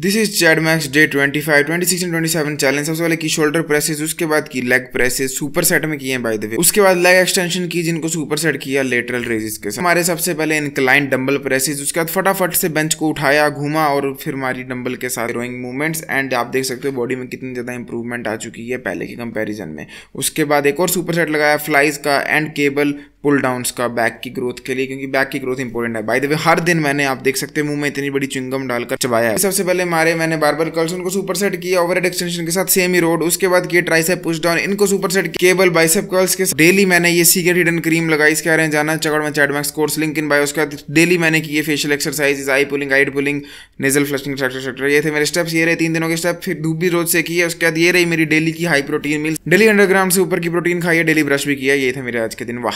this is Chad Max day twenty five twenty six twenty seven challenge सबसे पहले की shoulder presses उसके बाद की लेग प्रेसेस सुपर सेट में किए बाई बाय द वे उसके बाद लेग एक्सटेंशन की जिनको सुपर सेट किया लेटरल रेजिस के साथ हमारे सबसे पहले इनक्लाइन डंबल प्रेसेस उसके बाद फटाफट से बेंच को उठाया घूमा और फिर हमारी डंबल के साथ रोइंग मूवमेंट्स एंड आप देख सकते हो बॉडी में कितनी ज़्यादा इंप्रूवमेंट आ चुकी है पहले के कंपेरिजन में उसके बाद एक और सुपर सेट लगाया फ्लाइज का एंड केबल पुल डाउन्स का बैक की ग्रोथ के लिए क्योंकि बैक की ग्रोथ इंपॉर्टेंट है बाई द वे हर दिन मैंने आप देख सकते हैं मुंह में इतनी बड़ी चुंगम डालकर चबाया है सबसे पहले मारे मैंने बार बार कल्स उनको सुपर सेट किया हेड एक्सटेंशन के साथ सेम ही रोड उसके बाद किए ट्राइसेप पुश डाउन इनको super set cable bicep curls के डेली मैंने ये सीक्रेट हिडन क्रीम लगाई इसके बारे में जाना चकड़ में Chad Max course link in bio उसके बाद डेली मैंने किए facial exercise eye pulling eyed pulling nasal flushing structure ये थे मेरे स्टेप्स ये रहे तीन दिनों के स्टेप फिर धूप भी रोज से किए उसके बाद ये रही मेरी डेली की high protein meal daily underground से ऊपर की प्रोटीन खाई डेली ब्रश भी किया ये था मेरे आज के दिन वाह